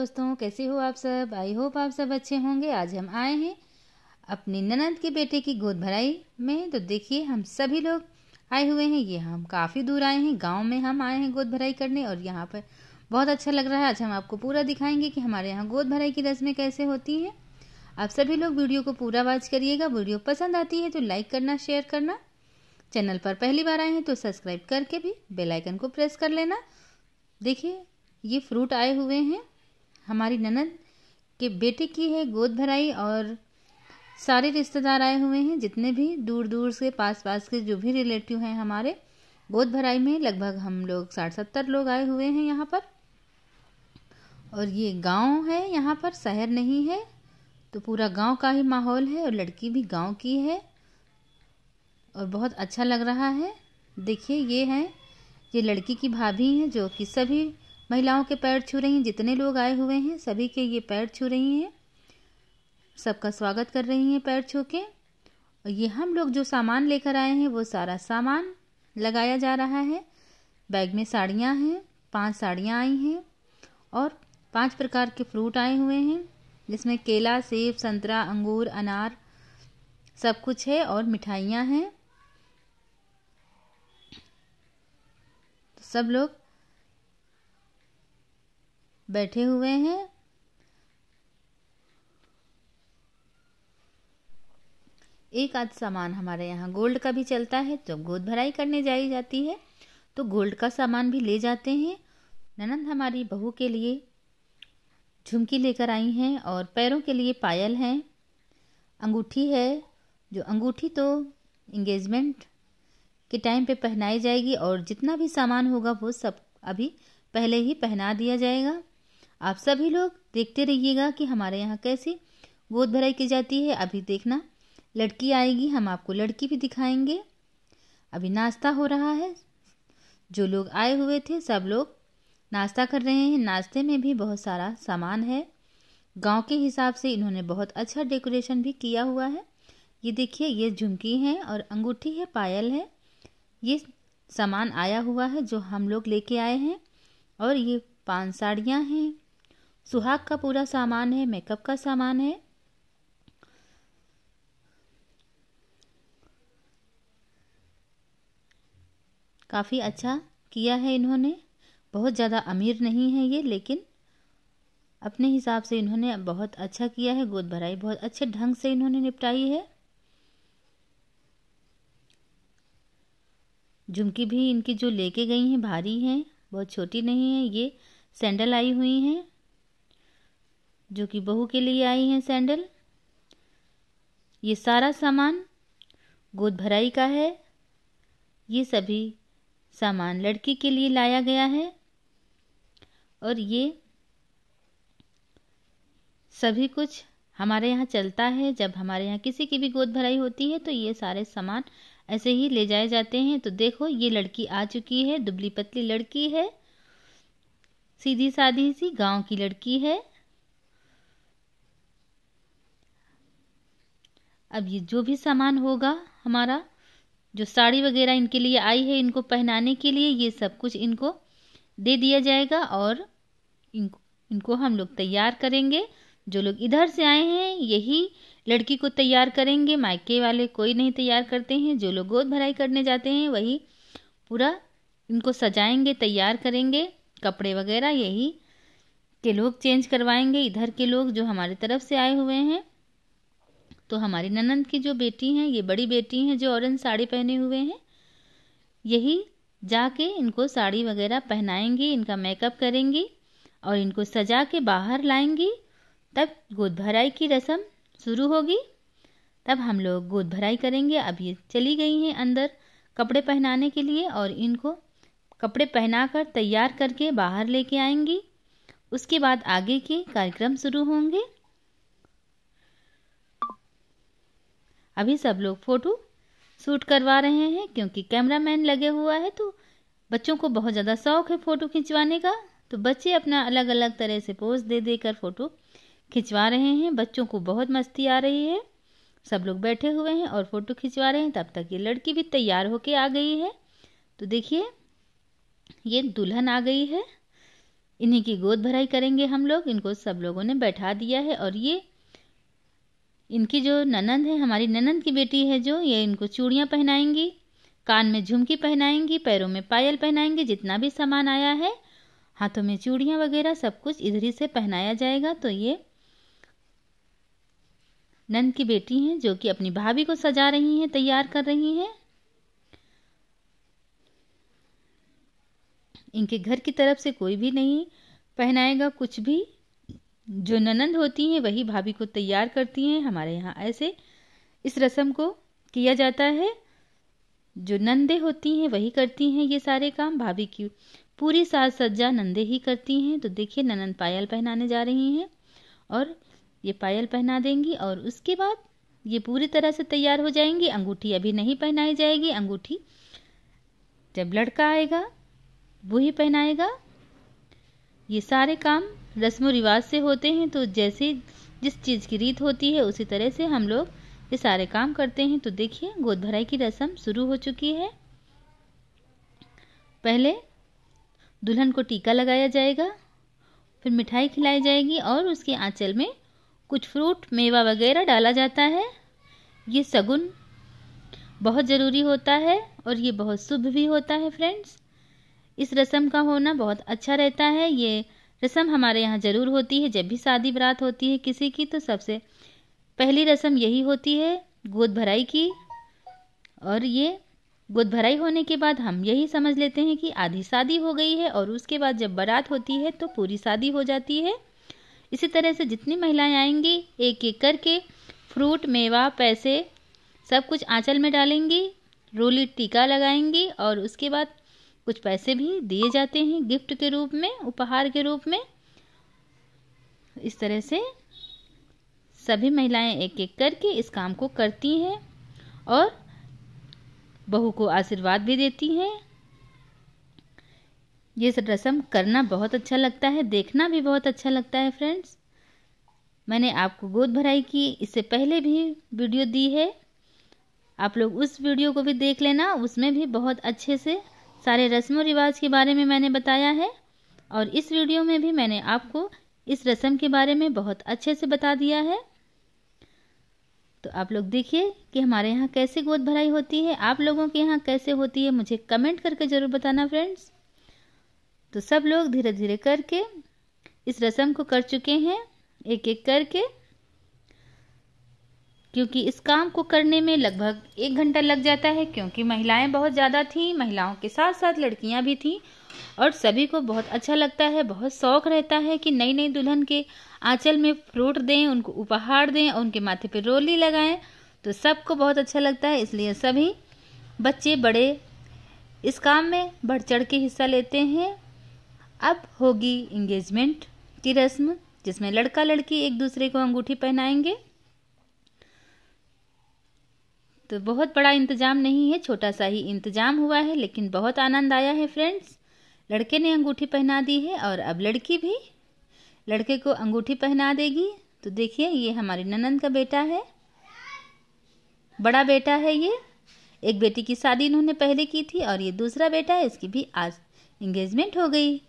दोस्तों कैसे हो आप सब आई होप आप सब अच्छे होंगे आज हम आए हैं अपनी ननद के बेटे की गोद भराई में तो देखिए हम सभी लोग आए हुए हैं ये हम काफ़ी दूर आए हैं गांव में हम आए हैं गोद भराई करने और यहाँ पर बहुत अच्छा लग रहा है आज हम आपको पूरा दिखाएंगे कि हमारे यहाँ गोद भराई की रस्में कैसे होती हैं आप सभी लोग वीडियो को पूरा वॉच करिएगा वीडियो पसंद आती है तो लाइक करना शेयर करना चैनल पर पहली बार आए हैं तो सब्सक्राइब करके भी बेल आइकन को प्रेस कर लेना देखिए ये फ्रूट आए हुए हैं हमारी ननद के बेटे की है गोद भराई और सारे रिश्तेदार आए हुए हैं जितने भी दूर दूर से पास पास के जो भी रिलेटिव हैं हमारे गोद भराई में लगभग हम लोग साठ सत्तर लोग आए हुए हैं यहाँ पर और ये गांव है यहाँ पर शहर नहीं है तो पूरा गांव का ही माहौल है और लड़की भी गांव की है और बहुत अच्छा लग रहा है देखिए ये हैं ये लड़की की भाभी हैं जो कि सभी महिलाओं के पैर छू रही हैं जितने लोग आए हुए हैं सभी के ये पैर छू रही हैं सबका स्वागत कर रही हैं पैर छू के और ये हम लोग जो सामान लेकर आए हैं वो सारा सामान लगाया जा रहा है बैग में साड़ियाँ हैं पांच साड़ियाँ आई हैं और पांच प्रकार के फ्रूट आए हुए हैं जिसमें केला सेब संतरा अंगूर अनार सब कुछ है और मिठाइयाँ हैं तो सब लोग बैठे हुए हैं एक आध सामान हमारे यहाँ गोल्ड का भी चलता है जब तो गोद भराई करने जाई जाती है तो गोल्ड का सामान भी ले जाते हैं ननंद हमारी बहू के लिए झुमकी लेकर आई हैं और पैरों के लिए पायल हैं अंगूठी है जो अंगूठी तो इंगेजमेंट के टाइम पे पहनाई जाएगी और जितना भी सामान होगा वो सब अभी पहले ही पहना दिया जाएगा आप सभी लोग देखते रहिएगा कि हमारे यहाँ कैसे गोद भराई की जाती है अभी देखना लड़की आएगी हम आपको लड़की भी दिखाएंगे अभी नाश्ता हो रहा है जो लोग आए हुए थे सब लोग नाश्ता कर रहे हैं नाश्ते में भी बहुत सारा सामान है गांव के हिसाब से इन्होंने बहुत अच्छा डेकोरेशन भी किया हुआ है ये देखिए ये झुमकी है और अंगूठी है पायल है ये सामान आया हुआ है जो हम लोग लेके आए हैं और ये पान साड़ियाँ हैं सुहाग का पूरा सामान है मेकअप का सामान है काफ़ी अच्छा किया है इन्होंने बहुत ज़्यादा अमीर नहीं है ये लेकिन अपने हिसाब से इन्होंने बहुत अच्छा किया है गोद भराई बहुत अच्छे ढंग से इन्होंने निपटाई है झुमकी भी इनकी जो लेके गई हैं भारी हैं बहुत छोटी नहीं है ये सैंडल आई हुई हैं जो कि बहू के लिए आई हैं सैंडल ये सारा सामान गोद भराई का है ये सभी सामान लड़की के लिए लाया गया है और ये सभी कुछ हमारे यहाँ चलता है जब हमारे यहाँ किसी की भी गोद भराई होती है तो ये सारे सामान ऐसे ही ले जाए जाते हैं तो देखो ये लड़की आ चुकी है दुबली पतली लड़की है सीधी सादी सी गांव की लड़की है अब ये जो भी सामान होगा हमारा जो साड़ी वगैरह इनके लिए आई है इनको पहनाने के लिए ये सब कुछ इनको दे दिया जाएगा और इनको इनको हम लोग तैयार करेंगे जो लोग इधर से आए हैं यही लड़की को तैयार करेंगे मायके वाले कोई नहीं तैयार करते हैं जो लोग गोद भराई करने जाते हैं वही पूरा इनको सजाएंगे तैयार करेंगे कपड़े वगैरह यही के लोग चेंज करवाएंगे इधर के लोग जो हमारी तरफ से आए हुए हैं तो हमारी ननंद की जो बेटी हैं ये बड़ी बेटी हैं जो ऑरेंज साड़ी पहने हुए हैं यही जाके इनको साड़ी वगैरह पहनाएंगी इनका मेकअप करेंगी और इनको सजा के बाहर लाएंगी तब गोद भराई की रस्म शुरू होगी तब हम लोग गोद भराई करेंगे अब ये चली गई हैं अंदर कपड़े पहनाने के लिए और इनको कपड़े पहनाकर तैयार करके बाहर लेके आएंगी उसके बाद आगे के कार्यक्रम शुरू होंगे अभी सब लोग फ़ोटो शूट करवा रहे हैं क्योंकि कैमरा मैन लगे हुआ है तो बच्चों को बहुत ज़्यादा शौक है फ़ोटो खिंचवाने का तो बच्चे अपना अलग अलग तरह से पोज दे दे कर फ़ोटो खिंचवा रहे हैं बच्चों को बहुत मस्ती आ रही है सब लोग बैठे हुए हैं और फ़ोटो खिंचवा रहे हैं तब तक ये लड़की भी तैयार होके आ गई है तो देखिए ये दुल्हन आ गई है इन्हीं की गोद भराई करेंगे हम लोग इनको सब लोगों ने बैठा दिया है और ये इनकी जो ननंद है हमारी ननंद की बेटी है जो ये इनको चूड़ियाँ पहनाएंगी कान में झुमकी पहनाएंगी पैरों में पायल पहनाएंगी जितना भी सामान आया है हाथों में चूड़ियाँ वगैरह सब कुछ इधर ही से पहनाया जाएगा तो ये नंद की बेटी हैं जो कि अपनी भाभी को सजा रही हैं तैयार कर रही हैं इनके घर की तरफ से कोई भी नहीं पहनाएगा कुछ भी जो ननंद होती हैं वही भाभी को तैयार करती हैं हमारे यहाँ ऐसे इस रस्म को किया जाता है जो नंदे होती हैं वही करती हैं ये सारे काम भाभी की पूरी साज सज्जा नंदे ही करती हैं तो देखिए ननंद पायल पहनाने जा रही हैं और ये पायल पहना देंगी और उसके बाद ये पूरी तरह से तैयार हो जाएंगी अंगूठी अभी नहीं पहनाई जाएगी अंगूठी जब लड़का आएगा वो ही पहनाएगा ये सारे काम रस्म रिवाज से होते हैं तो जैसे जिस चीज़ की रीत होती है उसी तरह से हम लोग ये सारे काम करते हैं तो देखिए गोद भराई की रस्म शुरू हो चुकी है पहले दुल्हन को टीका लगाया जाएगा फिर मिठाई खिलाई जाएगी और उसके आंचल में कुछ फ्रूट मेवा वगैरह डाला जाता है ये सगुन बहुत ज़रूरी होता है और ये बहुत शुभ भी होता है फ्रेंड्स इस रस्म का होना बहुत अच्छा रहता है ये रस्म हमारे यहाँ ज़रूर होती है जब भी शादी बरात होती है किसी की तो सबसे पहली रस्म यही होती है गोद भराई की और ये गोद भराई होने के बाद हम यही समझ लेते हैं कि आधी शादी हो गई है और उसके बाद जब बारात होती है तो पूरी शादी हो जाती है इसी तरह से जितनी महिलाएं आएंगी एक एक करके फ्रूट मेवा पैसे सब कुछ आंचल में डालेंगी रोली टीका लगाएंगी और उसके बाद कुछ पैसे भी दिए जाते हैं गिफ्ट के रूप में उपहार के रूप में इस तरह से सभी महिलाएं एक एक करके इस काम को करती हैं और बहू को आशीर्वाद भी देती हैं ये रस्म करना बहुत अच्छा लगता है देखना भी बहुत अच्छा लगता है फ्रेंड्स मैंने आपको गोद भराई की इससे पहले भी वीडियो दी है आप लोग उस वीडियो को भी देख लेना उसमें भी बहुत अच्छे से सारे रस्म रिवाज के बारे में मैंने बताया है और इस वीडियो में भी मैंने आपको इस रस्म के बारे में बहुत अच्छे से बता दिया है तो आप लोग देखिए कि हमारे यहाँ कैसे गोद भराई होती है आप लोगों के यहाँ कैसे होती है मुझे कमेंट करके ज़रूर बताना फ्रेंड्स तो सब लोग धीरे धीरे करके इस रस्म को कर चुके हैं एक एक करके क्योंकि इस काम को करने में लगभग एक घंटा लग जाता है क्योंकि महिलाएं बहुत ज़्यादा थीं महिलाओं के साथ साथ लड़कियां भी थीं और सभी को बहुत अच्छा लगता है बहुत शौक रहता है कि नई नई दुल्हन के आंचल में फ्रूट दें उनको उपहार दें और उनके माथे पर रोली लगाएं तो सबको बहुत अच्छा लगता है इसलिए सभी बच्चे बड़े इस काम में बढ़ चढ़ के हिस्सा लेते हैं अब होगी इंगेजमेंट की रस्म जिसमें लड़का लड़की एक दूसरे को अंगूठी पहनाएंगे तो बहुत बड़ा इंतज़ाम नहीं है छोटा सा ही इंतज़ाम हुआ है लेकिन बहुत आनंद आया है फ्रेंड्स लड़के ने अंगूठी पहना दी है और अब लड़की भी लड़के को अंगूठी पहना देगी तो देखिए ये हमारी ननंद का बेटा है बड़ा बेटा है ये एक बेटी की शादी इन्होंने पहले की थी और ये दूसरा बेटा है इसकी भी आज इंगेजमेंट हो गई